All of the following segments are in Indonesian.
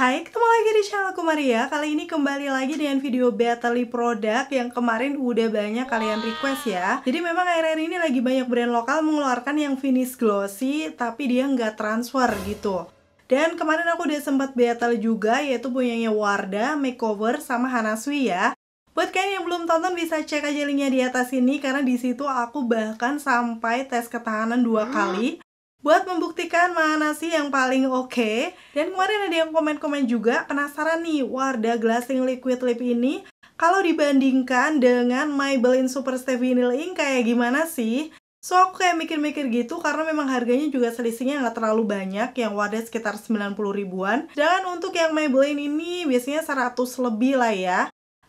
Hai, ketemu lagi di channel aku Maria Kali ini kembali lagi dengan video battle produk Yang kemarin udah banyak kalian request ya Jadi memang akhir-akhir ini lagi banyak brand lokal mengeluarkan yang finish glossy Tapi dia nggak transfer gitu dan kemarin aku udah sempat battle juga yaitu punyanya Wardah, Makeover, sama Hanasui ya. Buat kalian yang belum tonton bisa cek aja linknya di atas ini karena disitu aku bahkan sampai tes ketahanan dua kali buat membuktikan mana sih yang paling oke. Okay. Dan kemarin ada yang komen-komen juga penasaran nih Wardah Glassing Liquid Lip ini kalau dibandingkan dengan Maybelline Super Stay Vinyl Ink kayak gimana sih? So aku kayak mikir-mikir gitu karena memang harganya juga selisihnya nggak terlalu banyak yang wadah sekitar 90 ribuan. sedangkan untuk yang Maybelline ini biasanya 100 lebih lah ya.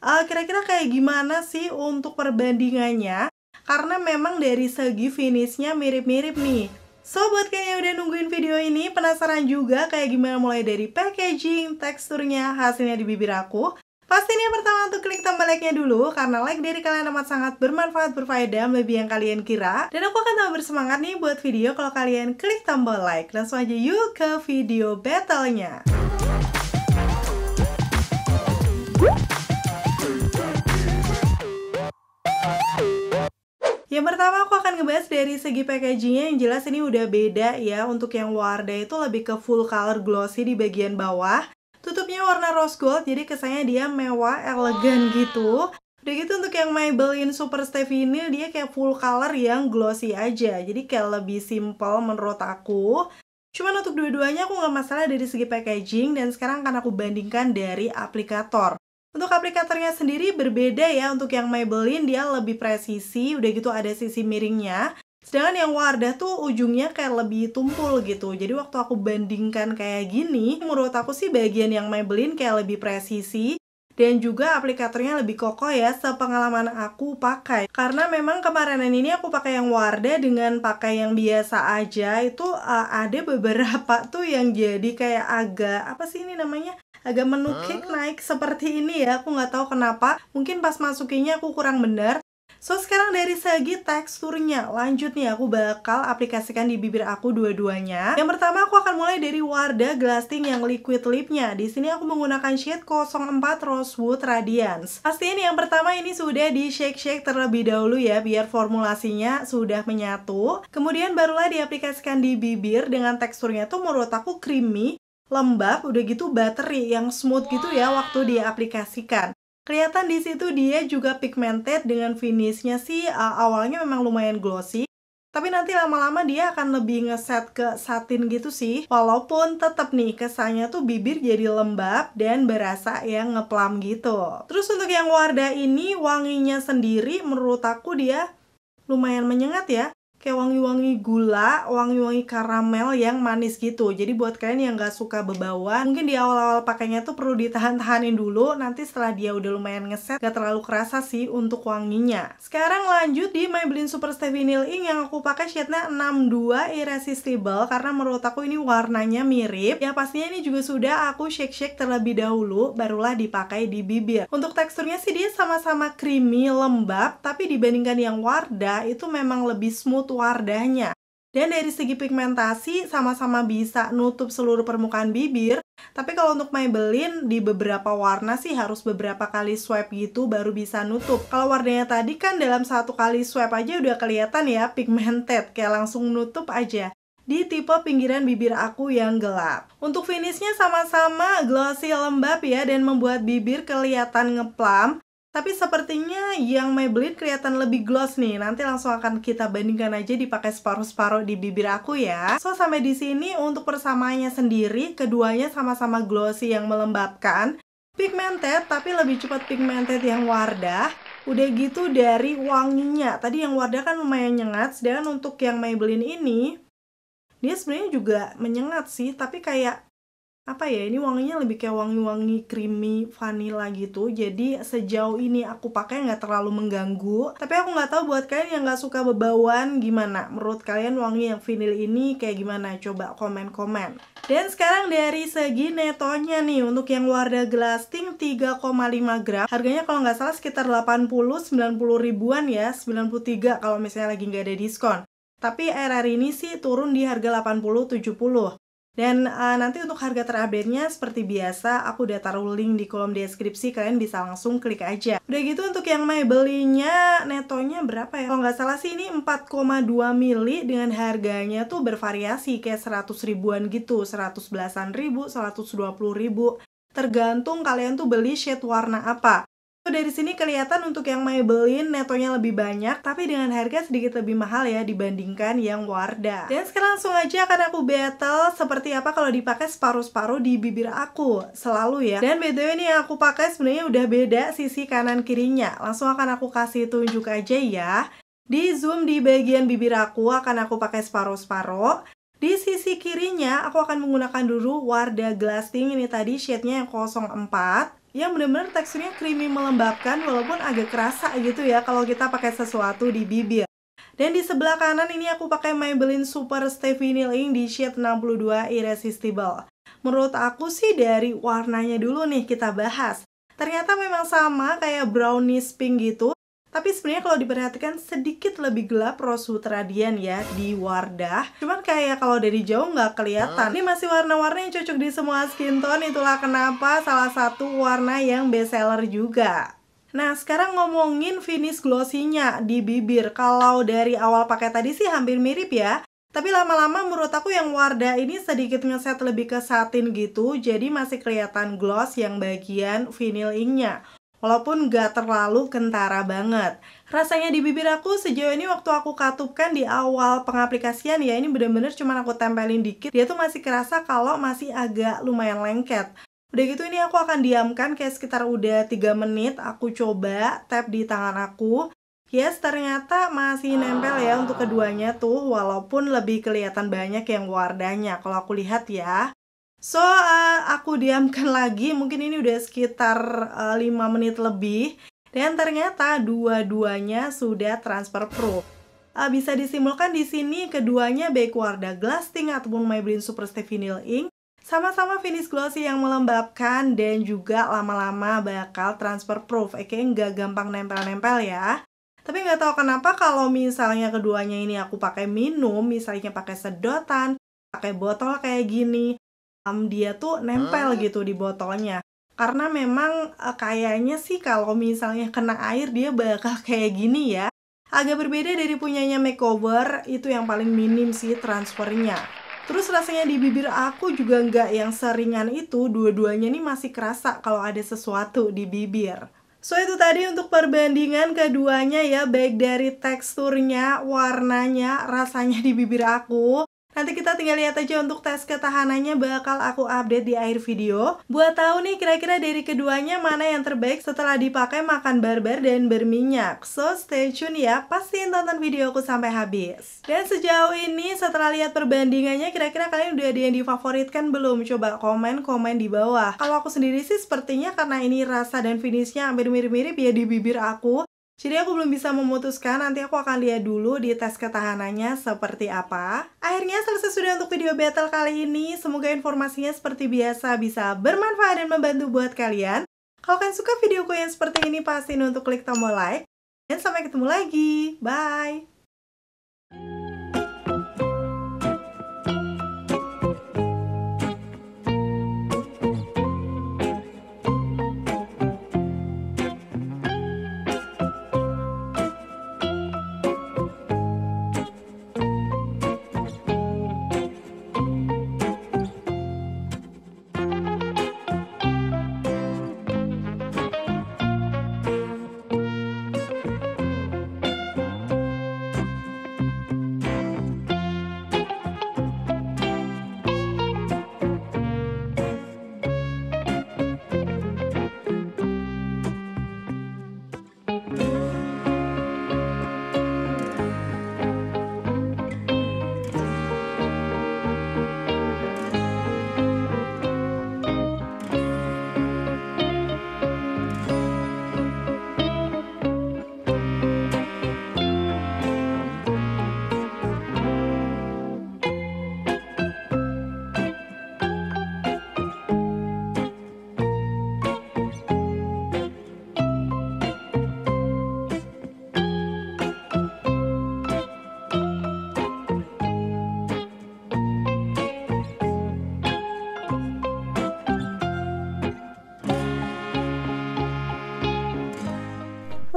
Eh, kira-kira uh, kira -kira kayak gimana sih untuk perbandingannya? Karena memang dari segi finishnya mirip-mirip nih. So buat kalian yang udah nungguin video ini penasaran juga kayak gimana mulai dari packaging, teksturnya, hasilnya di bibir aku Pastinya pertama untuk klik tombol like-nya dulu karena like dari kalian amat sangat bermanfaat, berfaedah, lebih yang kalian kira Dan aku akan tambah bersemangat nih buat video kalau kalian klik tombol like Langsung aja yuk ke video battle-nya Yang pertama aku akan ngebahas dari segi packagingnya yang jelas ini udah beda ya. Untuk yang Wardah itu lebih ke full color glossy di bagian bawah. Tutupnya warna rose gold, jadi kesannya dia mewah, elegan gitu. Udah gitu untuk yang Maybelline Super Stay Vinyl dia kayak full color yang glossy aja. Jadi kayak lebih simple menurut aku. Cuman untuk dua-duanya aku gak masalah dari segi packaging dan sekarang akan aku bandingkan dari aplikator. Untuk aplikatornya sendiri berbeda ya, untuk yang Maybelline dia lebih presisi, udah gitu ada sisi miringnya. Sedangkan yang Wardah tuh ujungnya kayak lebih tumpul gitu. Jadi waktu aku bandingkan kayak gini, menurut aku sih bagian yang Maybelline kayak lebih presisi dan juga aplikatornya lebih kokoh ya sepengalaman aku pakai. Karena memang kemarin ini aku pakai yang Wardah dengan pakai yang biasa aja itu uh, ada beberapa tuh yang jadi kayak agak apa sih ini namanya? agak menukik naik seperti ini ya aku nggak tahu kenapa mungkin pas masukinya aku kurang benar So sekarang dari segi teksturnya Lanjut nih aku bakal aplikasikan di bibir aku dua-duanya Yang pertama aku akan mulai dari Wardah Glasting yang liquid lipnya Di sini aku menggunakan shade 04 Rosewood Radiance pasti ini yang pertama ini sudah di shake-shake terlebih dahulu ya Biar formulasinya sudah menyatu Kemudian barulah diaplikasikan di bibir Dengan teksturnya tuh menurut aku creamy lembab, udah gitu bateri yang smooth gitu ya waktu diaplikasikan Kelihatan di situ dia juga pigmented dengan finishnya sih uh, awalnya memang lumayan glossy. Tapi nanti lama-lama dia akan lebih ngeset ke satin gitu sih. Walaupun tetap nih kesannya tuh bibir jadi lembab dan berasa yang ngeplam gitu. Terus untuk yang Wardah ini wanginya sendiri menurut aku dia lumayan menyengat ya kayak wangi-wangi gula, wangi-wangi karamel yang manis gitu. Jadi buat kalian yang gak suka bebawan, mungkin di awal-awal pakainya tuh perlu ditahan-tahanin dulu, nanti setelah dia udah lumayan ngeset, gak terlalu kerasa sih untuk wanginya. Sekarang lanjut di Maybelline Super Stay Ink yang aku pakai shade-nya 62 Irresistible, karena menurut aku ini warnanya mirip. Ya pastinya ini juga sudah aku shake-shake terlebih dahulu, barulah dipakai di bibir. Untuk teksturnya sih dia sama-sama creamy, lembab, tapi dibandingkan yang Wardah itu memang lebih smooth wardahnya. Dan dari segi pigmentasi sama-sama bisa nutup seluruh permukaan bibir, tapi kalau untuk Maybelline di beberapa warna sih harus beberapa kali swipe gitu baru bisa nutup. Kalau warnanya tadi kan dalam satu kali swipe aja udah kelihatan ya pigmented, kayak langsung nutup aja di tipe pinggiran bibir aku yang gelap. Untuk finishnya sama-sama glossy lembab ya dan membuat bibir kelihatan ngeplam tapi sepertinya yang Maybelline kelihatan lebih gloss nih. Nanti langsung akan kita bandingkan aja dipakai separuh-separuh di bibir aku ya. So sampai di sini untuk persamaannya sendiri, keduanya sama-sama glossy yang melembabkan, pigmented tapi lebih cepat pigmented yang Wardah. Udah gitu dari wanginya. Tadi yang Wardah kan lumayan nyengat, sedangkan untuk yang Maybelline ini dia sebenarnya juga menyengat sih, tapi kayak apa ya ini wanginya lebih kayak wangi-wangi creamy vanilla gitu jadi sejauh ini aku pakai nggak terlalu mengganggu tapi aku nggak tahu buat kalian yang nggak suka bebauan gimana menurut kalian wangi yang vinil ini kayak gimana coba komen-komen dan sekarang dari segi netonya nih untuk yang Wardah Glasting 3,5 gram harganya kalau nggak salah sekitar 80-90 ribuan ya 93 kalau misalnya lagi nggak ada diskon tapi air hari ini sih turun di harga 80-70 dan uh, nanti untuk harga terupdate-nya seperti biasa aku udah taruh link di kolom deskripsi kalian bisa langsung klik aja. Udah gitu untuk yang mau belinya netonya berapa ya? Kalau nggak salah sih ini 4,2 mili dengan harganya tuh bervariasi kayak 100 ribuan gitu, seratus belasan ribu, 120 ribu. Tergantung kalian tuh beli shade warna apa. Dari sini kelihatan untuk yang Maybelline netonya lebih banyak, tapi dengan harga sedikit lebih mahal ya dibandingkan yang Wardah. Dan sekarang langsung aja akan aku battle seperti apa kalau dipakai separuh-separuh di bibir aku, selalu ya. Dan btw ini yang aku pakai sebenarnya udah beda sisi kanan kirinya. Langsung akan aku kasih tunjuk aja ya. Di zoom di bagian bibir aku akan aku pakai separuh-separuh. Di sisi kirinya aku akan menggunakan dulu Wardah Glasting ini tadi shade-nya yang 04 yang benar-benar teksturnya creamy melembabkan walaupun agak kerasa gitu ya kalau kita pakai sesuatu di bibir. Dan di sebelah kanan ini aku pakai Maybelline Super Stay Ink di shade 62 Irresistible. Menurut aku sih dari warnanya dulu nih kita bahas. Ternyata memang sama kayak brownies pink gitu, tapi sebenarnya kalau diperhatikan sedikit lebih gelap Rose Wood Radian ya di Wardah. Cuman kayak kalau dari jauh nggak kelihatan. Hmm. Ini masih warna-warna yang cocok di semua skin tone. Itulah kenapa salah satu warna yang best seller juga. Nah, sekarang ngomongin finish glossy-nya di bibir. Kalau dari awal pakai tadi sih hampir mirip ya. Tapi lama-lama menurut aku yang Wardah ini sedikit ngeset lebih ke satin gitu, jadi masih kelihatan gloss yang bagian vinyl ink-nya walaupun gak terlalu kentara banget. Rasanya di bibir aku sejauh ini waktu aku katupkan di awal pengaplikasian ya ini bener-bener cuma aku tempelin dikit, dia tuh masih kerasa kalau masih agak lumayan lengket. Udah gitu ini aku akan diamkan kayak sekitar udah 3 menit aku coba tap di tangan aku. Yes, ternyata masih nempel ya untuk keduanya tuh, walaupun lebih kelihatan banyak yang wardahnya kalau aku lihat ya. So, uh, aku diamkan lagi. Mungkin ini udah sekitar uh, eh, 5 menit lebih. Dan ternyata dua-duanya sudah transfer proof Uh, eh, bisa disimulkan di sini keduanya baik Wardah Glasting ataupun Maybelline Super Stay Vinyl Ink sama-sama finish glossy yang melembabkan dan juga lama-lama bakal transfer proof, Oke, nggak gampang nempel-nempel ya. Tapi nggak tahu kenapa kalau misalnya keduanya ini aku pakai minum, misalnya pakai sedotan, pakai botol kayak gini, um, dia tuh nempel ah. gitu di botolnya karena memang uh, kayaknya sih kalau misalnya kena air dia bakal kayak gini ya agak berbeda dari punyanya makeover itu yang paling minim sih transfernya terus rasanya di bibir aku juga nggak yang seringan itu dua-duanya ini masih kerasa kalau ada sesuatu di bibir So itu tadi untuk perbandingan keduanya ya Baik dari teksturnya, warnanya, rasanya di bibir aku Nanti kita tinggal lihat aja untuk tes ketahanannya bakal aku update di akhir video. Buat tahu nih kira-kira dari keduanya mana yang terbaik setelah dipakai makan barbar dan berminyak. So stay tune ya, pastiin tonton videoku sampai habis. Dan sejauh ini setelah lihat perbandingannya kira-kira kalian udah ada yang difavoritkan belum? Coba komen-komen di bawah. Kalau aku sendiri sih sepertinya karena ini rasa dan finishnya hampir mirip-mirip ya di bibir aku. Jadi aku belum bisa memutuskan, nanti aku akan lihat dulu di tes ketahanannya seperti apa. Akhirnya selesai sudah untuk video battle kali ini. Semoga informasinya seperti biasa bisa bermanfaat dan membantu buat kalian. Kalau kalian suka videoku yang seperti ini, pastiin untuk klik tombol like. Dan sampai ketemu lagi. Bye!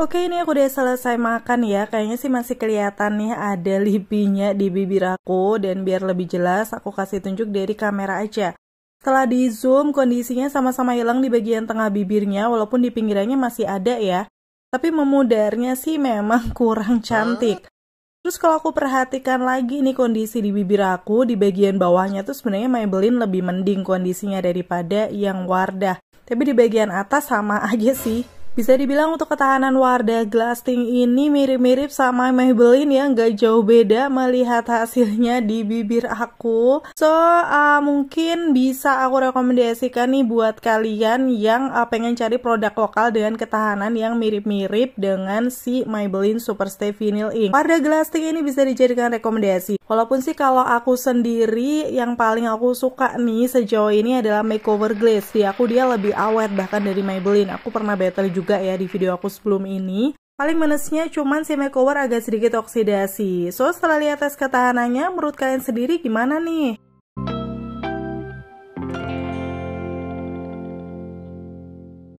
Oke ini aku udah selesai makan ya Kayaknya sih masih kelihatan nih ada lipinya di bibir aku Dan biar lebih jelas aku kasih tunjuk dari kamera aja Setelah di zoom kondisinya sama-sama hilang di bagian tengah bibirnya Walaupun di pinggirannya masih ada ya Tapi memudarnya sih memang kurang cantik Terus kalau aku perhatikan lagi nih kondisi di bibir aku Di bagian bawahnya tuh sebenarnya Maybelline lebih mending kondisinya daripada yang Wardah Tapi di bagian atas sama aja sih bisa dibilang untuk ketahanan Wardah Glasting ini mirip-mirip sama Maybelline ya, nggak jauh beda melihat hasilnya di bibir aku. So, uh, mungkin bisa aku rekomendasikan nih buat kalian yang uh, pengen cari produk lokal dengan ketahanan yang mirip-mirip dengan si Maybelline Superstay Vinyl Ink. Wardah Glasting ini bisa dijadikan rekomendasi. Walaupun sih kalau aku sendiri yang paling aku suka nih sejauh ini adalah makeover glaze. Di aku dia lebih awet bahkan dari Maybelline. Aku pernah battle juga juga ya di video aku sebelum ini. Paling minusnya cuman si makeover agak sedikit oksidasi. So setelah lihat tes ketahanannya, menurut kalian sendiri gimana nih?